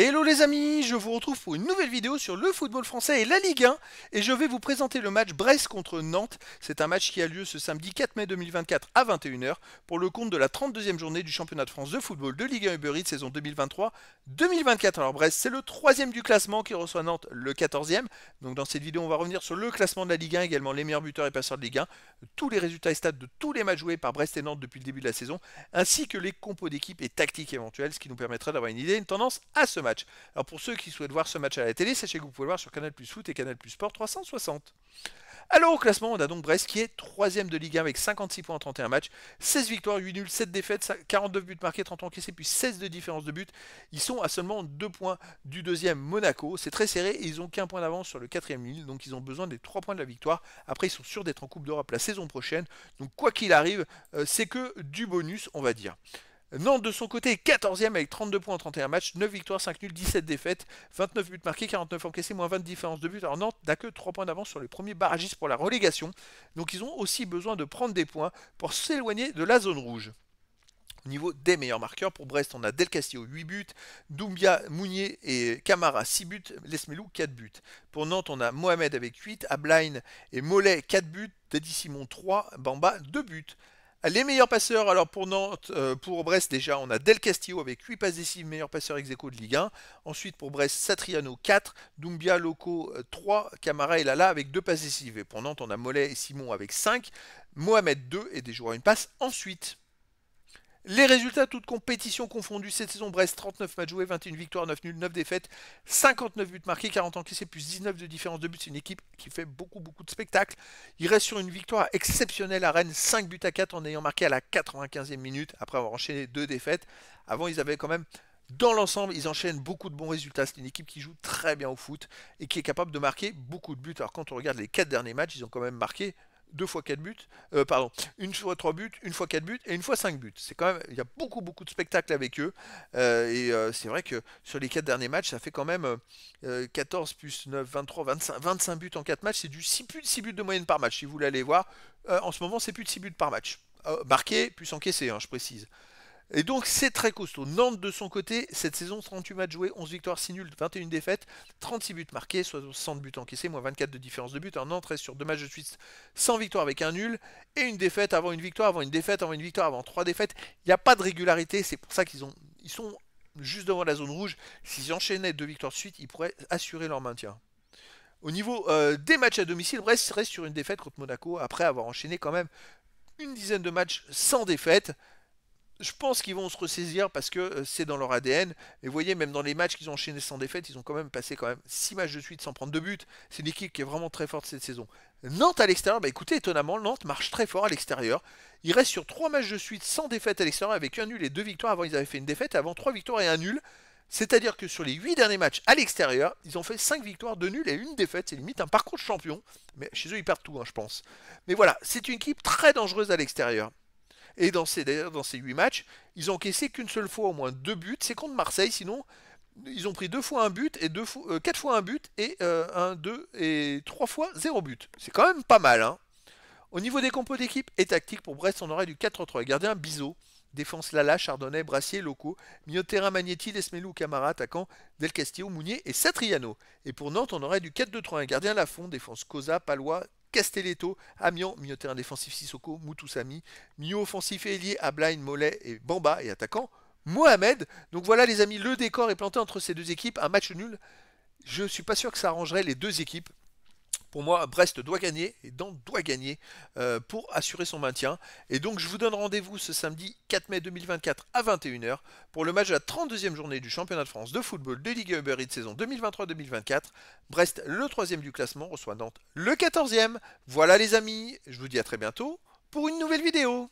Hello les amis, je vous retrouve pour une nouvelle vidéo sur le football français et la Ligue 1 et je vais vous présenter le match Brest contre Nantes. C'est un match qui a lieu ce samedi 4 mai 2024 à 21h pour le compte de la 32e journée du championnat de France de football de Ligue 1 Uber Eats saison 2023-2024. Alors Brest c'est le troisième du classement qui reçoit Nantes le 14e. Donc dans cette vidéo on va revenir sur le classement de la Ligue 1, également les meilleurs buteurs et passeurs de Ligue 1, tous les résultats et stats de tous les matchs joués par Brest et Nantes depuis le début de la saison, ainsi que les compos d'équipe et tactiques éventuelles, ce qui nous permettra d'avoir une idée, une tendance à ce match. Alors pour ceux qui souhaitent voir ce match à la télé, sachez que vous pouvez le voir sur Canal Plus Foot et Canal Plus Sport 360. Alors au classement, on a donc Brest qui est 3 de Ligue 1 avec 56 points en 31 matchs, 16 victoires, 8 nuls, 7 défaites, 42 buts marqués, 30 encaissés, puis 16 de différence de but. Ils sont à seulement 2 points du deuxième Monaco. C'est très serré et ils ont qu'un point d'avance sur le quatrième Lille, donc ils ont besoin des 3 points de la victoire. Après, ils sont sûrs d'être en Coupe d'Europe la saison prochaine. Donc quoi qu'il arrive, euh, c'est que du bonus, on va dire. Nantes, de son côté, est 14e avec 32 points en 31 matchs, 9 victoires, 5 nuls, 17 défaites, 29 buts marqués, 49 encaissés, moins 20 différences de buts. Alors Nantes n'a que 3 points d'avance sur les premiers barragistes pour la relégation, donc ils ont aussi besoin de prendre des points pour s'éloigner de la zone rouge. Au niveau des meilleurs marqueurs, pour Brest, on a Del Castillo 8 buts, Doumbia, Mounier et Camara 6 buts, Lesmelou 4 buts. Pour Nantes, on a Mohamed avec 8, Ablain et Mollet 4 buts, Teddy Simon 3, Bamba 2 buts. Les meilleurs passeurs, alors pour Nantes, euh, pour Brest déjà, on a Del Castillo avec 8 passes décisives, meilleur passeur ex de Ligue 1. Ensuite pour Brest, Satriano 4, Dumbia, Loco 3, Camara et Lala avec 2 passes décisives. Et pour Nantes, on a Mollet et Simon avec 5, Mohamed 2 et des joueurs à une passe ensuite. Les résultats, toutes compétitions confondues, cette saison Brest, 39 matchs joués, 21 victoires, 9 nuls, 9 défaites, 59 buts marqués, 40 encaissés, plus 19 de différence de buts. C'est une équipe qui fait beaucoup, beaucoup de spectacles. Il reste sur une victoire exceptionnelle à Rennes, 5 buts à 4 en ayant marqué à la 95e minute, après avoir enchaîné deux défaites. Avant, ils avaient quand même, dans l'ensemble, ils enchaînent beaucoup de bons résultats. C'est une équipe qui joue très bien au foot et qui est capable de marquer beaucoup de buts. Alors quand on regarde les 4 derniers matchs, ils ont quand même marqué deux fois quatre buts, euh, pardon, une fois trois buts, une fois quatre buts et une fois 5 buts. C'est quand même, il y a beaucoup beaucoup de spectacles avec eux euh, et euh, c'est vrai que sur les quatre derniers matchs, ça fait quand même 14 euh, plus 9, 23, 25, 25 buts en quatre matchs. C'est du 6 buts, 6 buts de moyenne par match. Si vous voulez aller voir, en ce moment c'est plus de 6 buts par match. marqué plus encaissé hein, je précise. Et donc c'est très costaud. Nantes de son côté, cette saison 38 matchs joués, 11 victoires, 6 nuls, 21 défaites, 36 buts marqués, 60 buts encaissés, moins 24 de différence de but. Un hein, Nantes reste sur deux matchs de suite sans victoire avec un nul et une défaite avant une victoire, avant une défaite, avant une victoire, avant trois défaites. Il n'y a pas de régularité, c'est pour ça qu'ils sont juste devant la zone rouge. S'ils enchaînaient deux victoires de suite, ils pourraient assurer leur maintien. Au niveau euh, des matchs à domicile, Brest reste sur une défaite contre Monaco après avoir enchaîné quand même une dizaine de matchs sans défaite je pense qu'ils vont se ressaisir parce que euh, c'est dans leur ADN. Et vous voyez, même dans les matchs qu'ils ont enchaînés sans défaite, ils ont quand même passé quand même 6 matchs de suite sans prendre de but. C'est une équipe qui est vraiment très forte cette saison. Nantes à l'extérieur, bah écoutez, étonnamment, Nantes marche très fort à l'extérieur. Ils restent sur 3 matchs de suite sans défaite à l'extérieur avec un nul et 2 victoires. Avant, ils avaient fait une défaite, avant 3 victoires et un nul. C'est-à-dire que sur les 8 derniers matchs à l'extérieur, ils ont fait 5 victoires, 2 nuls et une défaite. C'est limite un parcours de champion. Mais chez eux, ils perdent tout, hein, je pense. Mais voilà, c'est une équipe très dangereuse à l'extérieur. Et dans ces, d'ailleurs, 8 matchs, ils ont encaissé qu'une seule fois au moins deux buts. C'est contre Marseille, sinon, ils ont pris deux fois un but, et deux fois, euh, quatre fois un but, et euh, un, et trois fois zéro but. C'est quand même pas mal, hein. Au niveau des compos d'équipe et tactique, pour Brest, on aurait du 4-3. Gardien, Bizot. Défense Lala, Chardonnay, Brassier, Locaux, Mioterra, Magnetti, Lesmelou, Camara, attaquant Del Castillo, Mounier et Satriano. Et pour Nantes, on aurait du 4-2-3, gardien Lafont, défense Cosa, Palois, Castelletto, Amiens, milieu terrain défensif Sissoko, Moutoussami, milieu offensif ailier Abline, Mollet et Bamba et attaquant Mohamed. Donc voilà les amis, le décor est planté entre ces deux équipes, un match nul. Je ne suis pas sûr que ça arrangerait les deux équipes, pour moi, Brest doit gagner et Dante doit gagner euh, pour assurer son maintien. Et donc, je vous donne rendez-vous ce samedi 4 mai 2024 à 21h pour le match de la 32e journée du championnat de France de football de Ligue Uber de saison 2023-2024. Brest, le troisième du classement, reçoit Nantes, le 14e. Voilà les amis, je vous dis à très bientôt pour une nouvelle vidéo.